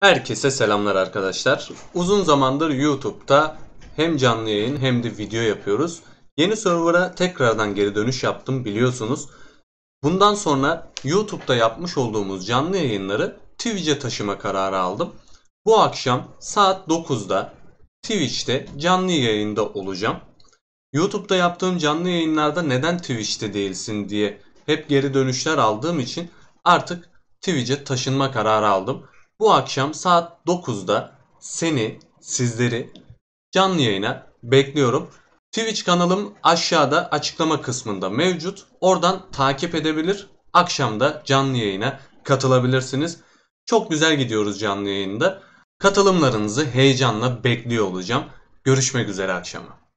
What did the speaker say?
Herkese selamlar arkadaşlar. Uzun zamandır YouTube'da hem canlı yayın hem de video yapıyoruz. Yeni server'a tekrardan geri dönüş yaptım biliyorsunuz. Bundan sonra YouTube'da yapmış olduğumuz canlı yayınları Twitch'e taşıma kararı aldım. Bu akşam saat 9'da Twitch'te canlı yayında olacağım. YouTube'da yaptığım canlı yayınlarda neden Twitch'te değilsin diye hep geri dönüşler aldığım için artık Twitch'e taşınma kararı aldım bu akşam saat 9'da seni, sizleri canlı yayına bekliyorum. Twitch kanalım aşağıda açıklama kısmında mevcut. Oradan takip edebilir. Akşam da canlı yayına katılabilirsiniz. Çok güzel gidiyoruz canlı yayında. Katılımlarınızı heyecanla bekliyor olacağım. Görüşmek üzere akşama.